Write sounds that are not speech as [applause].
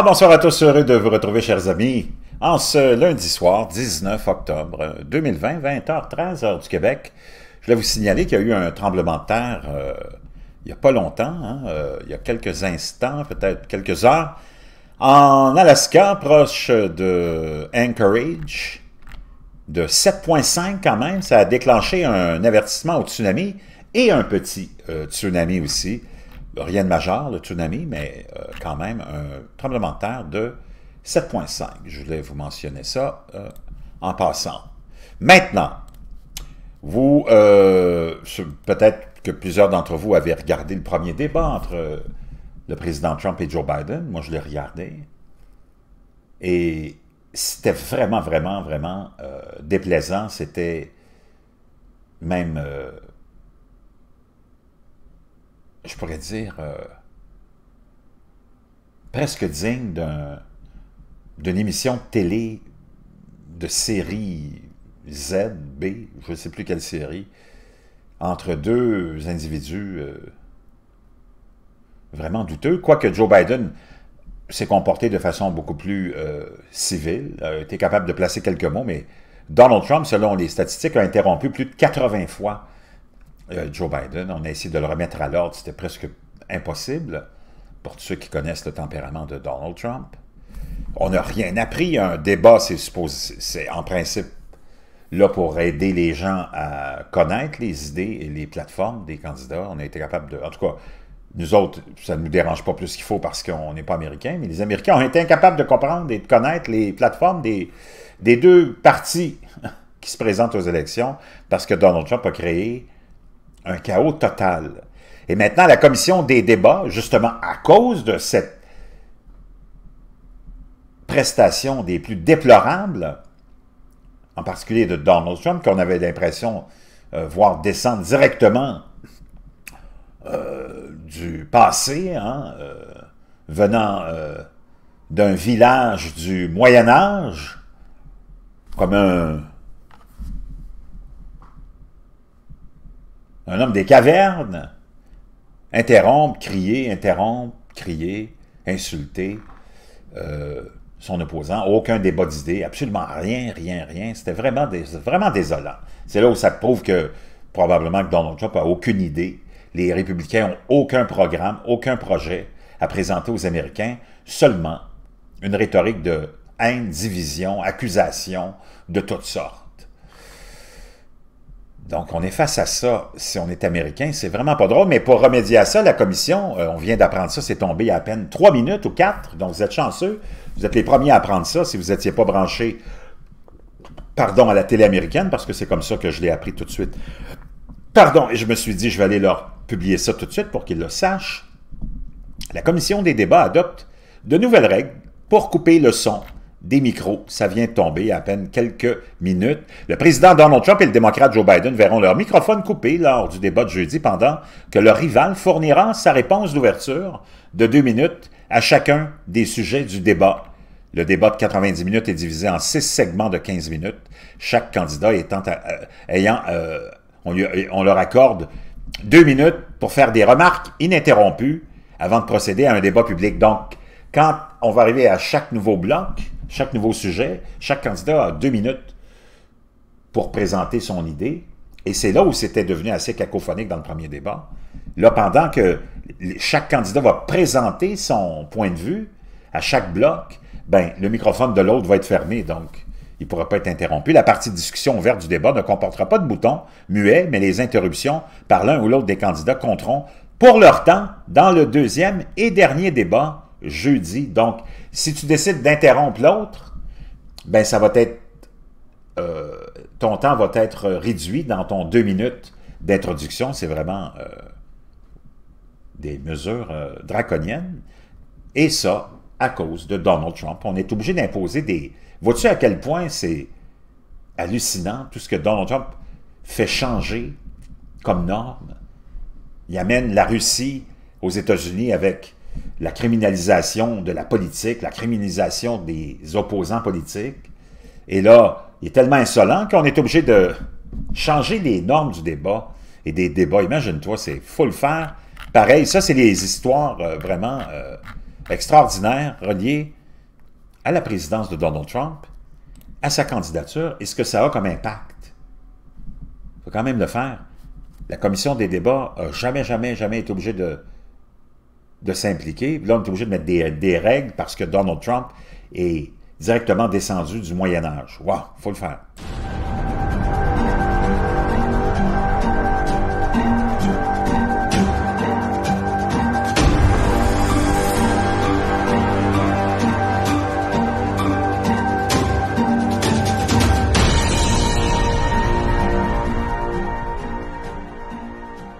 bonsoir à tous, heureux de vous retrouver, chers amis, en ce lundi soir, 19 octobre 2020, 20h, 13h du Québec. Je vais vous signaler qu'il y a eu un tremblement de terre euh, il n'y a pas longtemps, hein, euh, il y a quelques instants, peut-être quelques heures, en Alaska, proche de Anchorage, de 7,5 quand même. Ça a déclenché un avertissement au tsunami et un petit euh, tsunami aussi rien de majeur, le tsunami, mais euh, quand même un tremblement de terre de 7,5. Je voulais vous mentionner ça euh, en passant. Maintenant, vous, euh, peut-être que plusieurs d'entre vous avaient regardé le premier débat entre le président Trump et Joe Biden. Moi, je l'ai regardé. Et c'était vraiment, vraiment, vraiment déplaisant. C'était même je pourrais dire, euh, presque digne d'une émission télé de série Z, B, je ne sais plus quelle série, entre deux individus euh, vraiment douteux, quoique Joe Biden s'est comporté de façon beaucoup plus euh, civile, a été capable de placer quelques mots, mais Donald Trump, selon les statistiques, a interrompu plus de 80 fois euh, Joe Biden. On a essayé de le remettre à l'ordre, c'était presque impossible pour ceux qui connaissent le tempérament de Donald Trump. On n'a rien appris. Un débat, c'est en principe là pour aider les gens à connaître les idées et les plateformes des candidats. On a été capable de... En tout cas, nous autres, ça ne nous dérange pas plus qu'il faut parce qu'on n'est pas Américains, mais les Américains ont été incapables de comprendre et de connaître les plateformes des, des deux partis [laughs] qui se présentent aux élections parce que Donald Trump a créé un chaos total. Et maintenant, la commission des débats, justement à cause de cette prestation des plus déplorables, en particulier de Donald Trump, qu'on avait l'impression euh, voir descendre directement euh, du passé, hein, euh, venant d'un village du Moyen Âge, comme un un homme des cavernes, interrompre, crier, interrompre, crier, insulter euh, son opposant. Aucun débat d'idées, absolument rien, rien, rien. C'était vraiment, vraiment désolant. C'est là où ça prouve que probablement que Donald Trump n'a aucune idée. Les républicains n'ont aucun programme, aucun projet à présenter aux Américains, seulement une rhétorique de haine, division, accusation de toutes sortes. Donc, on est face à ça. Si on est américain, c'est vraiment pas drôle. Mais pour remédier à ça, la commission, euh, on vient d'apprendre ça, c'est tombé à, à peine trois minutes ou quatre. Donc, vous êtes chanceux. Vous êtes les premiers à apprendre ça si vous n'étiez pas branché, pardon, à la télé américaine, parce que c'est comme ça que je l'ai appris tout de suite. Pardon, et je me suis dit, je vais aller leur publier ça tout de suite pour qu'ils le sachent. La commission des débats adopte de nouvelles règles pour couper le son des micros. Ça vient tomber à, peine quelques minutes. Le président Donald Trump et le démocrate Joe Biden verront leur microphone coupé lors du débat de jeudi pendant que leur rival fournira sa réponse d'ouverture de deux minutes à chacun des sujets du débat. Le débat de 90 minutes est divisé en six segments de 15 minutes, chaque candidat étant euh, euh, ayant, euh, on, on leur accorde deux minutes pour faire des remarques ininterrompues avant de procéder à un débat public. Donc, quand on va arriver à chaque nouveau bloc, chaque nouveau sujet, chaque candidat a deux minutes pour présenter son idée. Et c'est là où c'était devenu assez cacophonique dans le premier débat. Là, pendant que chaque candidat va présenter son point de vue à chaque bloc, ben, le microphone de l'autre va être fermé, donc il ne pourra pas être interrompu. La partie de discussion ouverte du débat ne comportera pas de bouton muet, mais les interruptions par l'un ou l'autre des candidats compteront pour leur temps dans le deuxième et dernier débat jeudi. Donc, si tu décides d'interrompre l'autre, ben ça va être... Euh, ton temps va être réduit dans ton deux minutes d'introduction. C'est vraiment euh, des mesures euh, draconiennes. Et ça, à cause de Donald Trump. On est obligé d'imposer des... Vois-tu à quel point c'est hallucinant tout ce que Donald Trump fait changer comme norme? Il amène la Russie aux États-Unis avec la criminalisation de la politique, la criminalisation des opposants politiques. Et là, il est tellement insolent qu'on est obligé de changer les normes du débat et des débats. Imagine-toi, c'est faut le faire. Pareil, ça, c'est des histoires euh, vraiment euh, extraordinaires reliées à la présidence de Donald Trump, à sa candidature et ce que ça a comme impact. Il faut quand même le faire. La commission des débats n'a jamais, jamais, jamais été obligée de de s'impliquer. Là, on est obligé de mettre des, des, règles parce que Donald Trump est directement descendu du Moyen Âge. Wow, faut le faire.